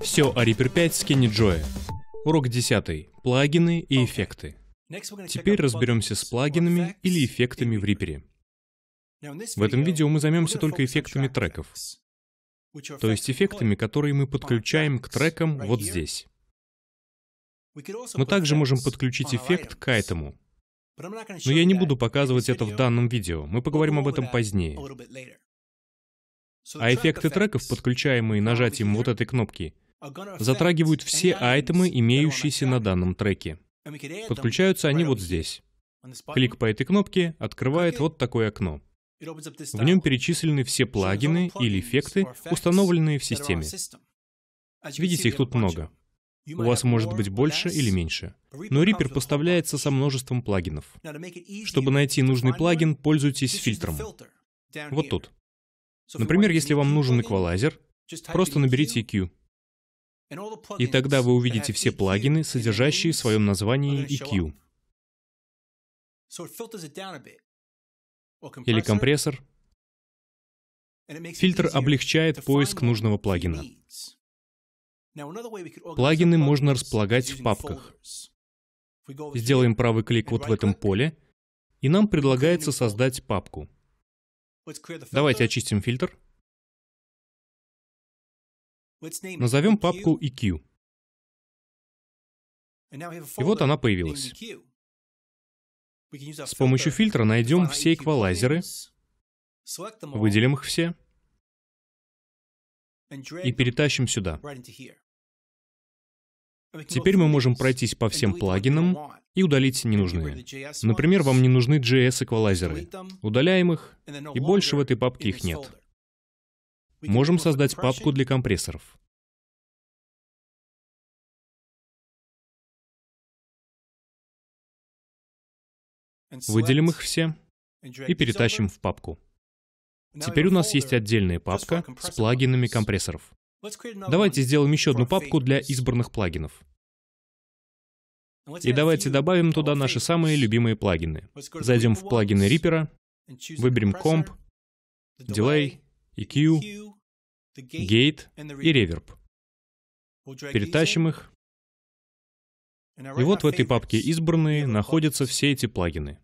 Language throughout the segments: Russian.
Все о Reaper 5 с скине Джоя. Урок 10. Плагины и эффекты. Теперь разберемся с плагинами или эффектами в Reaper. В этом видео мы займемся только эффектами треков. То есть эффектами, которые мы подключаем к трекам вот здесь. Мы также можем подключить эффект к этому, но я не буду показывать это в данном видео, мы поговорим об этом позднее. А эффекты треков, подключаемые нажатием вот этой кнопки, затрагивают все айтемы, имеющиеся на данном треке. Подключаются они вот здесь. Клик по этой кнопке открывает вот такое окно. В нем перечислены все плагины или эффекты, установленные в системе. Видите, их тут много. У вас может быть больше или меньше. Но Reaper поставляется со множеством плагинов. Чтобы найти нужный плагин, пользуйтесь фильтром. Вот тут. Например, если вам нужен эквалайзер, просто наберите EQ. И тогда вы увидите все плагины, содержащие в своем названии EQ. Или компрессор. Фильтр облегчает поиск нужного плагина. Плагины можно располагать в папках. Сделаем правый клик вот в этом поле, и нам предлагается создать папку. Давайте очистим фильтр. Назовем e папку EQ. И вот она появилась. E С помощью фильтра найдем все e эквалайзеры, выделим их все и перетащим сюда. Теперь мы можем пройтись по всем плагинам и удалить ненужные. Например, вам не нужны JS-эквалайзеры. Удаляем их, и больше в этой папке их нет. Можем создать папку для компрессоров. Выделим их все и перетащим в папку. Теперь у нас есть отдельная папка с плагинами компрессоров. Давайте сделаем еще одну папку для избранных плагинов. И давайте добавим туда наши самые любимые плагины. Зайдем в плагины Reaper, выберем Comp, Delay, EQ, Gate и Reverb. Перетащим их. И вот в этой папке «Избранные» находятся все эти плагины.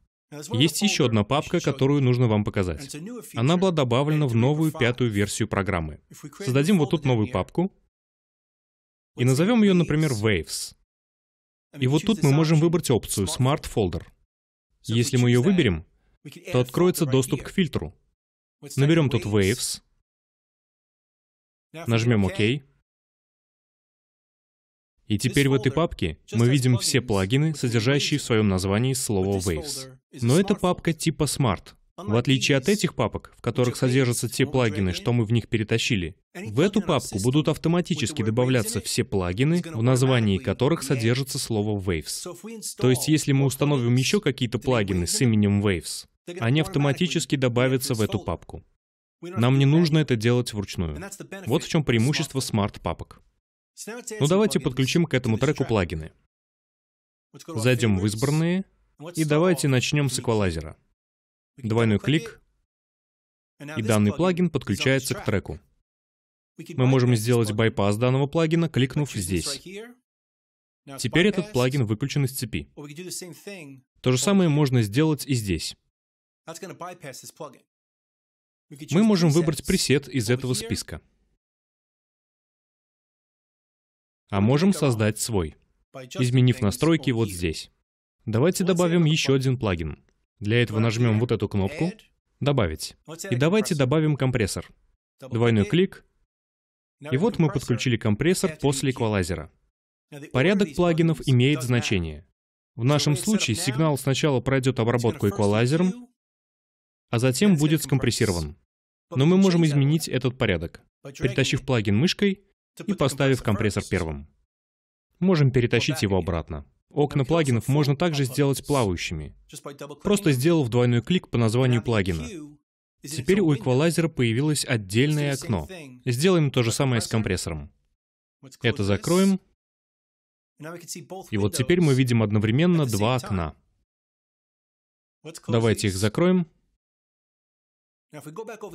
Есть еще одна папка, которую нужно вам показать. Она была добавлена в новую пятую версию программы. Создадим вот тут новую папку и назовем ее, например, Waves. И вот тут мы можем выбрать опцию «Smart Folder». Если мы ее выберем, то откроется доступ к фильтру. Наберем тут Waves, нажмем ОК. И теперь в этой папке мы видим все плагины, содержащие в своем названии слово Waves. Но это папка типа Smart, в отличие от этих папок, в которых содержатся те плагины, что мы в них перетащили, в эту папку будут автоматически добавляться все плагины, в названии которых содержится слово Waves. То есть, если мы установим еще какие-то плагины с именем Waves, они автоматически добавятся в эту папку. Нам не нужно это делать вручную. Вот в чем преимущество смарт-папок. Ну давайте подключим к этому треку плагины. Зайдем в избранные, и давайте начнем с эквалайзера двойной клик, и данный плагин подключается к треку. Мы можем сделать байпас данного плагина, кликнув здесь. Теперь этот плагин выключен из цепи. То же самое можно сделать и здесь. Мы можем выбрать пресет из этого списка. А можем создать свой, изменив настройки вот здесь. Давайте добавим еще один плагин. Для этого нажмем вот эту кнопку «Добавить». И давайте добавим компрессор. Двойной клик. И вот мы подключили компрессор после эквалайзера. Порядок плагинов имеет значение. В нашем случае сигнал сначала пройдет обработку эквалайзером, а затем будет скомпрессирован. Но мы можем изменить этот порядок, перетащив плагин мышкой и поставив компрессор первым. Можем перетащить его обратно. Окна плагинов можно также сделать плавающими, просто сделав двойной клик по названию плагина. Теперь у эквалайзера появилось отдельное окно. Сделаем то же самое с компрессором. Это закроем. И вот теперь мы видим одновременно два окна. Давайте их закроем.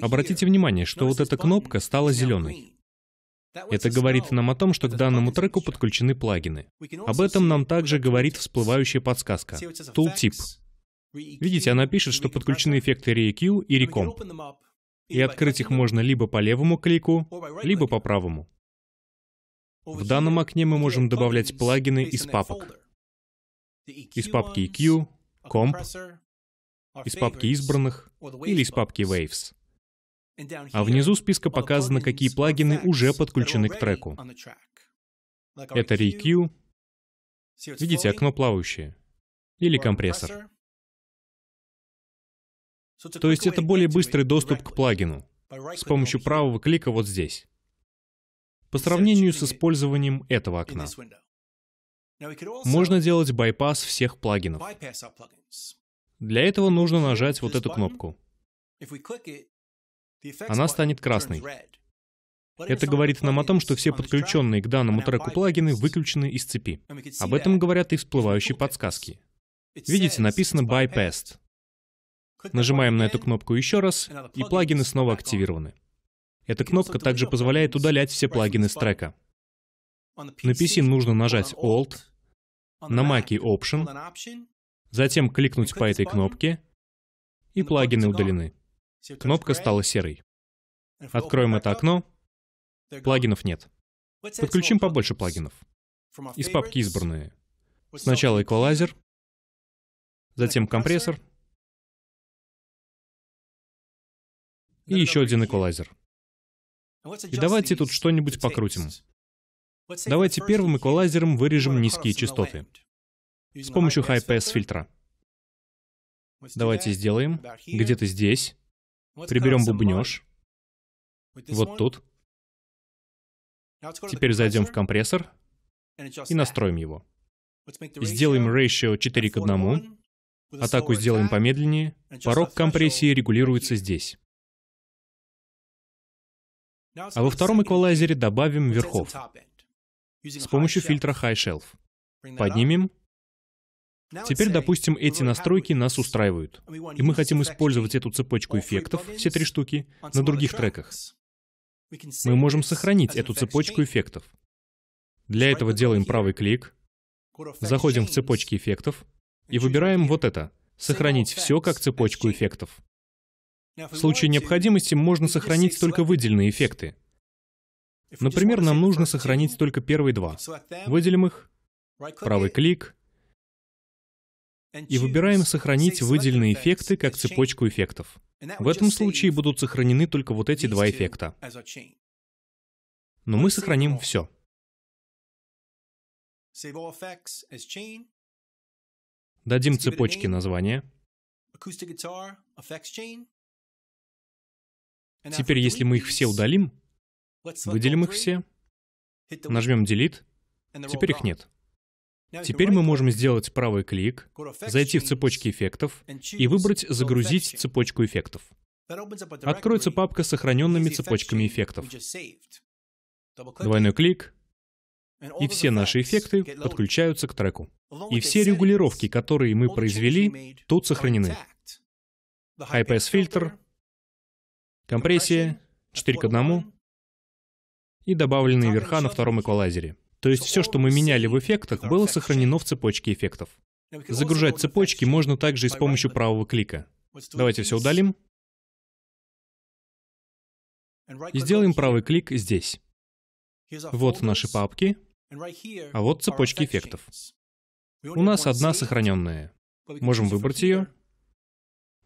Обратите внимание, что вот эта кнопка стала зеленой. Это говорит нам о том, что к данному треку подключены плагины. Об этом нам также говорит всплывающая подсказка Tooltip. Видите, она пишет, что подключены эффекты ReEQ и Recomp. И открыть их можно либо по левому клику, либо по правому. В данном окне мы можем добавлять плагины из папок. Из папки EQ, Comp, из папки избранных или из папки Waves. А внизу списка показано, какие плагины уже подключены к треку. Это ReQ. Видите, окно плавающее. Или компрессор. То есть это более быстрый доступ к плагину с помощью правого клика вот здесь. По сравнению с использованием этого окна. Можно делать байпас всех плагинов. Для этого нужно нажать вот эту кнопку она станет красной. Это говорит нам о том, что все подключенные к данному треку плагины выключены из цепи. Об этом говорят и всплывающие подсказки. Видите, написано «bypassed». Нажимаем на эту кнопку еще раз, и плагины снова активированы. Эта кнопка также позволяет удалять все плагины с трека. На PC нужно нажать Alt, на Mac Option, затем кликнуть по этой кнопке, и плагины удалены. Кнопка стала серой. Откроем это окно. Плагинов нет. Подключим побольше плагинов. Из папки избранные. Сначала эквалайзер, затем компрессор, и еще один эквалайзер. И давайте тут что-нибудь покрутим. Давайте первым эквалайзером вырежем низкие частоты с помощью high-pass фильтра. Давайте сделаем где-то здесь Приберем бубнеж. Вот тут. Теперь зайдем в компрессор и настроим его. Сделаем ratio 4 к 1. Атаку сделаем помедленнее. Порог компрессии регулируется здесь. А во втором эквалайзере добавим верхов с помощью фильтра High Shelf. Поднимем Теперь, допустим, эти настройки нас устраивают, и мы хотим использовать эту цепочку эффектов, все три штуки, на других треках. Мы можем сохранить эту цепочку эффектов. Для этого делаем правый клик, заходим в цепочки эффектов и выбираем вот это — «Сохранить все как цепочку эффектов». В случае необходимости можно сохранить только выделенные эффекты. Например, нам нужно сохранить только первые два. Выделим их, правый клик, и выбираем сохранить выделенные эффекты как цепочку эффектов. В этом случае будут сохранены только вот эти два эффекта. Но мы сохраним все. Дадим цепочке название. Теперь, если мы их все удалим, выделим их все, нажмем Delete, теперь их нет. Теперь мы можем сделать правый клик, зайти в цепочки эффектов и выбрать «Загрузить цепочку эффектов». Откроется папка с сохраненными цепочками эффектов. Двойной клик, и все наши эффекты подключаются к треку. И все регулировки, которые мы произвели, тут сохранены. High-Pass фильтр, компрессия, 4 к 1 и добавленные верха на втором эквалайзере. То есть все, что мы меняли в эффектах, было сохранено в цепочке эффектов. Загружать цепочки можно также и с помощью правого клика. Давайте все удалим. И сделаем правый клик здесь. Вот наши папки, а вот цепочки эффектов. У нас одна сохраненная. Можем выбрать ее.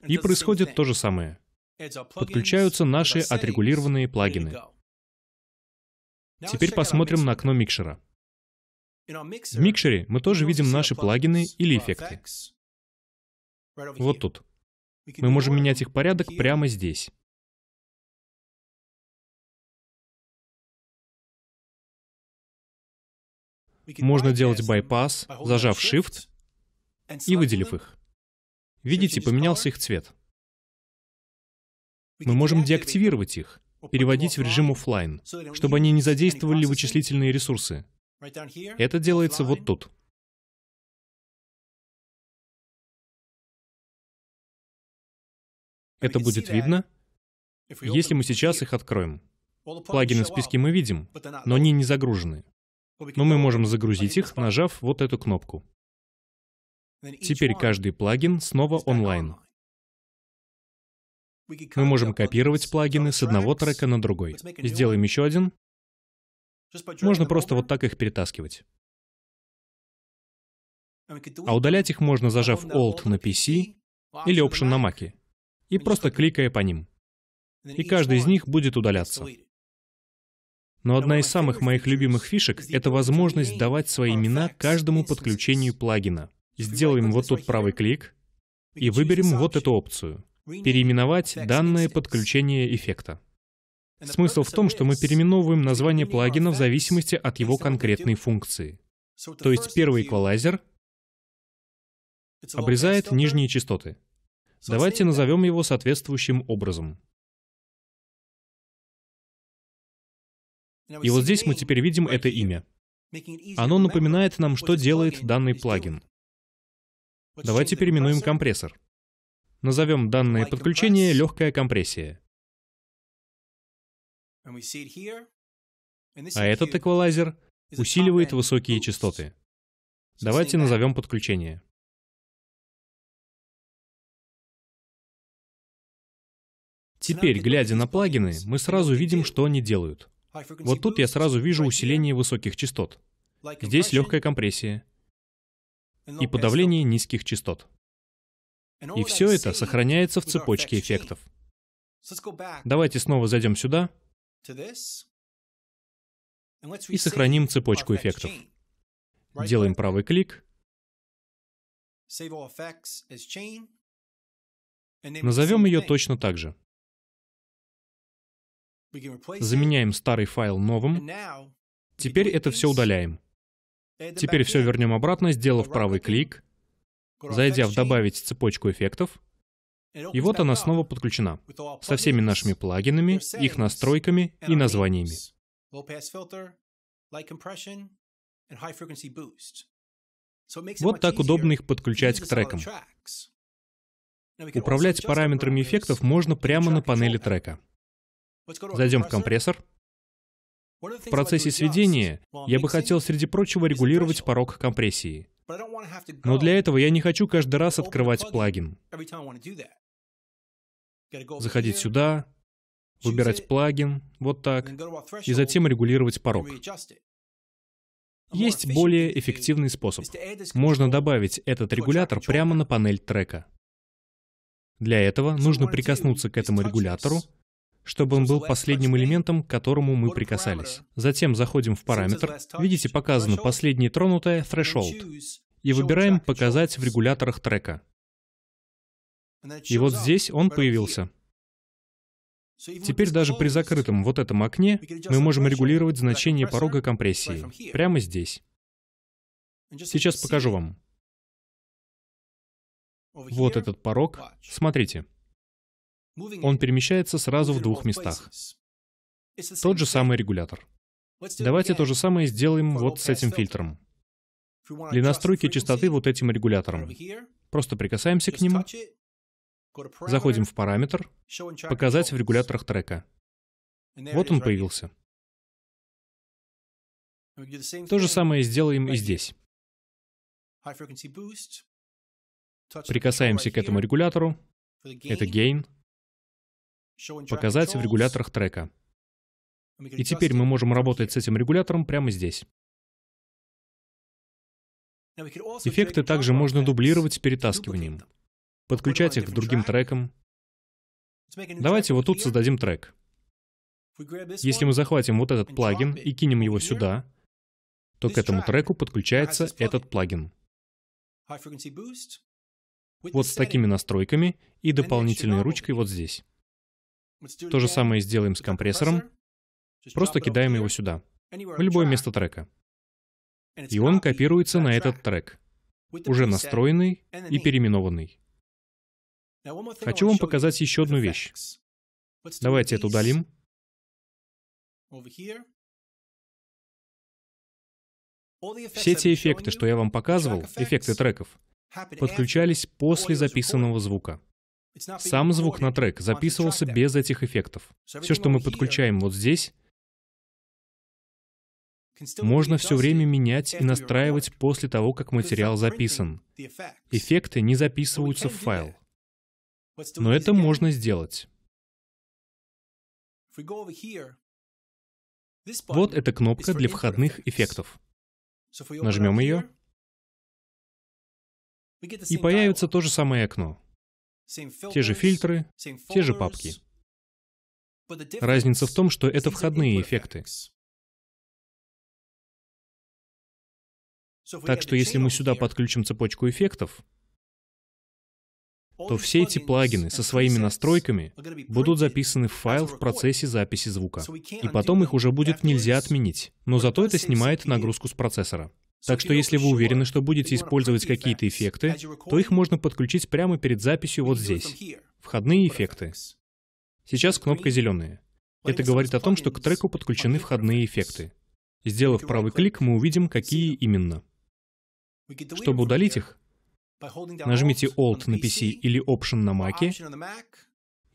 И происходит то же самое. Подключаются наши отрегулированные плагины. Теперь посмотрим на окно микшера. В микшере мы тоже видим наши плагины или эффекты. Вот тут. Мы можем менять их порядок прямо здесь. Можно делать байпас, зажав Shift и выделив их. Видите, поменялся их цвет. Мы можем деактивировать их, переводить в режим офлайн, чтобы они не задействовали вычислительные ресурсы, это делается вот тут. Это будет видно, если мы сейчас их откроем. Плагины в списке мы видим, но они не загружены. Но мы можем загрузить их, нажав вот эту кнопку. Теперь каждый плагин снова онлайн. Мы можем копировать плагины с одного трека на другой. Сделаем еще один. Можно просто вот так их перетаскивать. А удалять их можно, зажав Alt на PC или Option на Mac, и просто кликая по ним. И каждый из них будет удаляться. Но одна из самых моих любимых фишек — это возможность давать свои имена каждому подключению плагина. Сделаем вот тут правый клик и выберем вот эту опцию. Переименовать данное подключение эффекта. Смысл в том, что мы переименовываем название плагина в зависимости от его конкретной функции. То есть первый эквалайзер обрезает нижние частоты. Давайте назовем его соответствующим образом. И вот здесь мы теперь видим это имя. Оно напоминает нам, что делает данный плагин. Давайте переименуем компрессор. Назовем данное подключение «легкая компрессия». А этот эквалайзер усиливает высокие частоты. Давайте назовем подключение. Теперь, глядя на плагины, мы сразу видим, что они делают. Вот тут я сразу вижу усиление высоких частот. Здесь легкая компрессия и подавление низких частот. И все это сохраняется в цепочке эффектов. Давайте снова зайдем сюда и сохраним цепочку эффектов. Делаем правый клик, назовем ее точно так же. Заменяем старый файл новым. Теперь это все удаляем. Теперь все вернем обратно, сделав правый клик, зайдя в «Добавить цепочку эффектов», и вот она снова подключена, со всеми нашими плагинами, их настройками и названиями. Вот так удобно их подключать к трекам. Управлять параметрами эффектов можно прямо на панели трека. Зайдем в компрессор. В процессе сведения я бы хотел, среди прочего, регулировать порог компрессии. Но для этого я не хочу каждый раз открывать плагин. Заходить сюда, выбирать плагин, вот так, и затем регулировать порог. Есть более эффективный способ. Можно добавить этот регулятор прямо на панель трека. Для этого нужно прикоснуться к этому регулятору чтобы он был последним элементом, к которому мы прикасались. Затем заходим в параметр. Видите, показано последнее тронутое threshold. И выбираем «Показать в регуляторах трека». И вот здесь он появился. Теперь даже при закрытом вот этом окне мы можем регулировать значение порога компрессии прямо здесь. Сейчас покажу вам. Вот этот порог. Смотрите. Он перемещается сразу в двух местах. Тот же самый регулятор. Давайте то же самое сделаем вот с этим фильтром. Для настройки частоты вот этим регулятором. Просто прикасаемся к нему, заходим в параметр, показать в регуляторах трека. Вот он появился. То же самое сделаем и здесь. Прикасаемся к этому регулятору. Это гейн показать в регуляторах трека. И теперь мы можем работать с этим регулятором прямо здесь. Эффекты также можно дублировать с перетаскиванием, подключать их к другим трекам. Давайте вот тут создадим трек. Если мы захватим вот этот плагин и кинем его сюда, то к этому треку подключается этот плагин. Вот с такими настройками и дополнительной ручкой вот здесь. То же самое сделаем с компрессором. Просто кидаем его сюда, в любое место трека. И он копируется на этот трек, уже настроенный и переименованный. Хочу вам показать еще одну вещь. Давайте это удалим. Все те эффекты, что я вам показывал, эффекты треков, подключались после записанного звука. Сам звук на трек записывался без этих эффектов. Все, что мы подключаем вот здесь, можно все время менять и настраивать после того, как материал записан. Эффекты не записываются в файл. Но это можно сделать. Вот эта кнопка для входных эффектов. Нажмем ее, и появится то же самое окно те же фильтры, те же папки. Разница в том, что это входные эффекты. Так что если мы сюда подключим цепочку эффектов, то все эти плагины со своими настройками будут записаны в файл в процессе записи звука. И потом их уже будет нельзя отменить. Но зато это снимает нагрузку с процессора. Так что если вы уверены, что будете использовать какие-то эффекты, то их можно подключить прямо перед записью вот здесь. Входные эффекты. Сейчас кнопка зеленая. Это говорит о том, что к треку подключены входные эффекты. Сделав правый клик, мы увидим, какие именно. Чтобы удалить их, нажмите Alt на PC или Option на Mac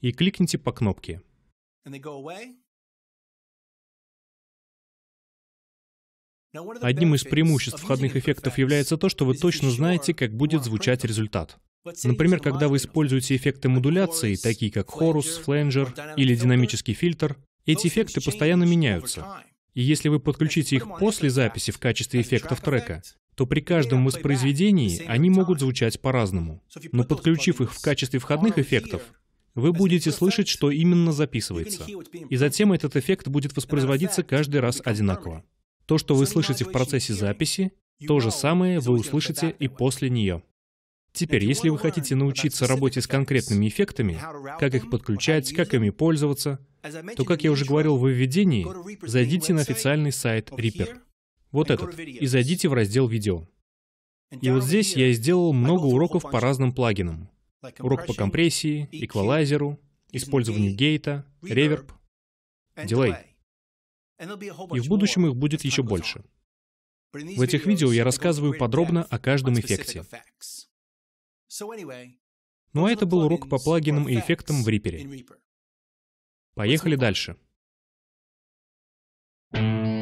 и кликните по кнопке. Одним из преимуществ входных эффектов является то, что вы точно знаете, как будет звучать результат. Например, когда вы используете эффекты модуляции, такие как хорус, фленджер или динамический фильтр, эти эффекты постоянно меняются. И если вы подключите их после записи в качестве эффектов трека, то при каждом воспроизведении они могут звучать по-разному. Но подключив их в качестве входных эффектов, вы будете слышать, что именно записывается. И затем этот эффект будет воспроизводиться каждый раз одинаково. То, что вы слышите в процессе записи, то же самое вы услышите и после нее. Теперь, если вы хотите научиться работе с конкретными эффектами, как их подключать, как ими пользоваться, то, как я уже говорил в введении, зайдите на официальный сайт Reaper. Вот этот. И зайдите в раздел «Видео». И вот здесь я сделал много уроков по разным плагинам. Урок по компрессии, e эквалайзеру, использованию гейта, реверб, дилей. И в будущем их будет еще больше. В этих видео я рассказываю подробно о каждом эффекте. Ну а это был урок по плагинам и эффектам в Reaper. Поехали дальше. Thank you.